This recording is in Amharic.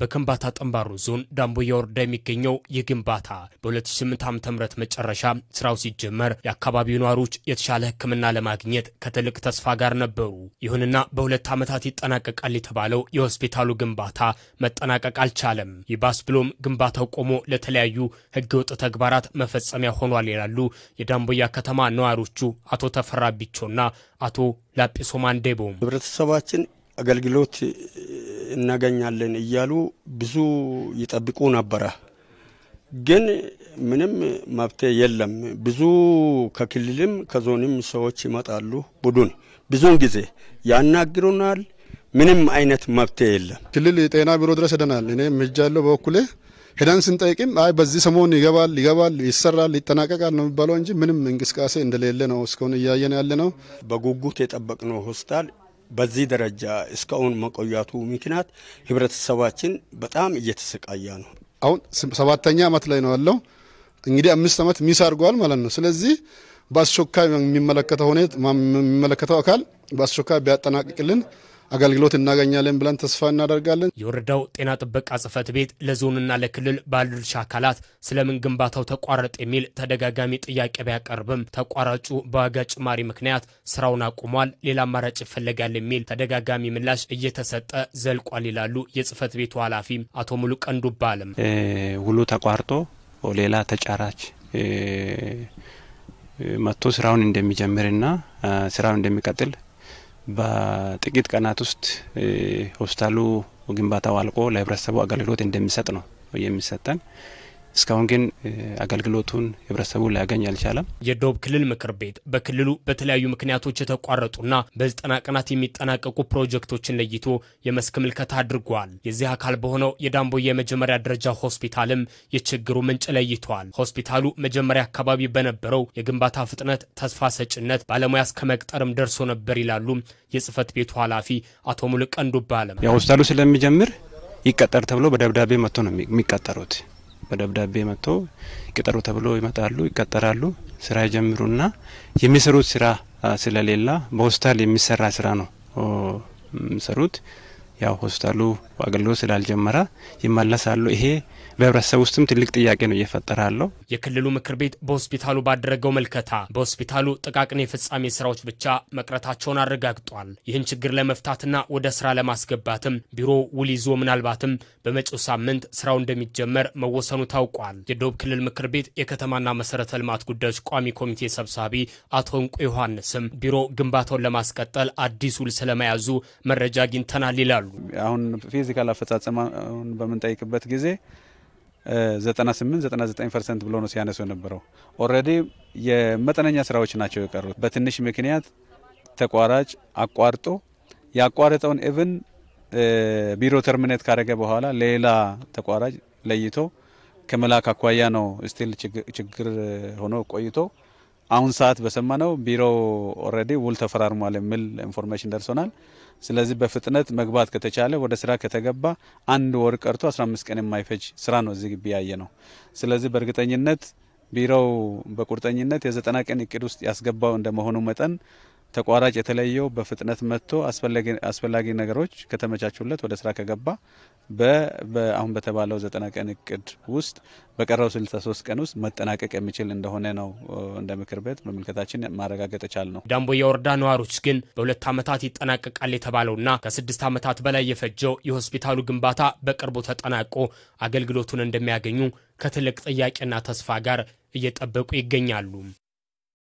በከምባታ ጠምባሮ ዞን ዳምቦያ ወረዳ የሚገኘው ይህ ግንባታ በ2008 ዓ.ም መጨረሻ ስራው ሲጀመር የአካባቢው ነዋሪዎች የተሻለ ሕክምና ለማግኘት ከትልቅ ተስፋ ጋር ነበሩ። ይሁንና በሁለት ዓመታት ይጠናቀቃል የተባለው የሆስፒታሉ ግንባታ መጠናቀቅ አልቻለም። ይባስ ብሎም ግንባታው ቆሞ ለተለያዩ ሕገወጥ ተግባራት መፈጸሚያ ሆኗል ይላሉ የዳምቦያ ከተማ ነዋሪዎቹ አቶ ተፈራ ቢቾና አቶ ላጲሶ ማንዴቦም ህብረተሰባችን አገልግሎት እናገኛለን እያሉ ብዙ ይጠብቁ ነበረ። ግን ምንም መብት የለም። ብዙ ከክልልም ከዞንም ሰዎች ይመጣሉ። ቡድን ብዙን ጊዜ ያናግሩናል። ምንም አይነት መብት የለም። ክልል ጤና ቢሮ ድረስ ሄደናል። እኔ ምጃለሁ በበኩሌ ሄዳን ስንጠይቅም አይ በዚህ ሰሞን ይገባል ይገባል ይሰራል ይጠናቀቃል ነው የሚባለው እንጂ ምንም እንቅስቃሴ እንደሌለ ነው እስካሁን እያየን ያለ ነው። በጉጉት የጠበቅነው ሆስፒታል በዚህ ደረጃ እስካሁን መቆያቱ ምክንያት ህብረተሰባችን በጣም እየተሰቃያ ነው። አሁን ሰባተኛ ዓመት ላይ ነው ያለው። እንግዲህ አምስት ዓመት ሚስ አድርጓል ማለት ነው። ስለዚህ በአስቸኳይ የሚመለከተው ሁኔታ የሚመለከተው አካል በአስቸኳይ ቢያጠናቅቅልን አገልግሎት እናገኛለን ብለን ተስፋ እናደርጋለን። የወረዳው ጤና ጥበቃ ጽህፈት ቤት ለዞንና ለክልል ባለድርሻ አካላት ስለምን ግንባታው ተቋረጥ የሚል ተደጋጋሚ ጥያቄ ቢያቀርብም ተቋራጩ በዋጋ ጭማሪ ምክንያት ስራውን አቁሟል፣ ሌላ አማራጭ ይፈለጋል የሚል ተደጋጋሚ ምላሽ እየተሰጠ ዘልቋል ይላሉ የጽህፈት ቤቱ ኃላፊ አቶ ሙሉቀን ዱባለም። ውሉ ተቋርጦ ሌላ ተጫራች መጥቶ ስራውን እንደሚጀምርና ስራውን እንደሚቀጥል በጥቂት ቀናት ውስጥ ሆስፒታሉ ግንባታው አልቆ ለህብረተሰቡ አገልግሎት እንደሚሰጥ ነው የሚሰጠን። እስካሁን ግን አገልግሎቱን ህብረተሰቡ ሊያገኝ አልቻለም። የደቡብ ክልል ምክር ቤት በክልሉ በተለያዩ ምክንያቶች የተቋረጡና በዘጠና ቀናት የሚጠናቀቁ ፕሮጀክቶችን ለይቶ የመስክ ምልከታ አድርጓል። የዚህ አካል በሆነው የዳምቦ የመጀመሪያ ደረጃ ሆስፒታልም የችግሩ ምንጭ ለይቷል። ሆስፒታሉ መጀመሪያ አካባቢ በነበረው የግንባታ ፍጥነት ተስፋ ሰጭነት ባለሙያ እስከ መቅጠርም ደርሶ ነበር ይላሉ የጽህፈት ቤቱ ኃላፊ አቶ ሙልቀን ዱባለም። ሆስፒታሉ ስለሚጀምር ይቀጠር ተብሎ በደብዳቤ መጥቶ ነው የሚቀጠሩት በደብዳቤ መጥቶ ቅጠሩ ተብሎ ይመጣሉ፣ ይቀጠራሉ። ስራ ይጀምሩና የሚሰሩት ስራ ስለሌላ በሆስፒታል የሚሰራ ስራ ነው የሚሰሩት። ያው ሆስፒታሉ አገልግሎት ስላልጀመረ ይመለሳሉ። ይሄ በህብረተሰብ ውስጥም ትልቅ ጥያቄ ነው እየፈጠራለሁ። የክልሉ ምክር ቤት በሆስፒታሉ ባደረገው መልከታ በሆስፒታሉ ጥቃቅን የፍጻሜ ስራዎች ብቻ መቅረታቸውን አረጋግጧል። ይህን ችግር ለመፍታትና ወደ ስራ ለማስገባትም ቢሮ ውል ይዞ ምናልባትም በመጪው ሳምንት ስራው እንደሚጀመር መወሰኑ ታውቋል። የደቡብ ክልል ምክር ቤት የከተማና መሰረተ ልማት ጉዳዮች ቋሚ ኮሚቴ ሰብሳቢ አቶ እንቁ ዮሐንስም ቢሮ ግንባታውን ለማስቀጠል አዲስ ውል ስለመያዙ መረጃ አግኝተናል ይላሉ። አሉ። አሁን ፊዚካል አፈጻጸም በምንጠይቅበት ጊዜ 98 99 ፐርሰንት ብሎ ነው ሲያነሱ የነበረው። ኦልሬዲ የመጠነኛ ስራዎች ናቸው የቀሩት። በትንሽ ምክንያት ተቋራጭ አቋርጦ ያቋረጠውን ኢቭን ቢሮ ተርሚኔት ካደረገ በኋላ ሌላ ተቋራጭ ለይቶ ከመላክ አኳያ ነው ስቲል ችግር ሆኖ ቆይቶ አሁን ሰዓት በሰማነው ቢሮ ኦልሬዲ ውል ተፈራርሟል የሚል ኢንፎርሜሽን ደርሶናል። ስለዚህ በፍጥነት መግባት ከተቻለ ወደ ስራ ከተገባ አንድ ወር ቀርቶ 15 ቀን የማይፈጅ ስራ ነው እዚህ ግቢ ያየ ነው። ስለዚህ በእርግጠኝነት ቢሮው በቁርጠኝነት የዘጠና ቀን እቅድ ውስጥ ያስገባው እንደመሆኑ መጠን ተቋራጭ የተለየው በፍጥነት መጥቶ አስፈላጊ ነገሮች ከተመቻቹለት ወደ ስራ ከገባ አሁን በተባለው ዘጠና ቀን እቅድ ውስጥ በቀረው ሶስት ቀን ውስጥ መጠናቀቅ የሚችል እንደሆነ ነው እንደ ምክር ቤት በምልከታችን ማረጋገጥ ቻል ነው። ዳምቦ የወረዳ ነዋሪዎች ግን በሁለት ዓመታት ይጠናቀቃል የተባለውና ከስድስት ዓመታት በላይ የፈጀው የሆስፒታሉ ግንባታ በቅርቡ ተጠናቆ አገልግሎቱን እንደሚያገኙ ከትልቅ ጥያቄና ተስፋ ጋር እየጠበቁ ይገኛሉ።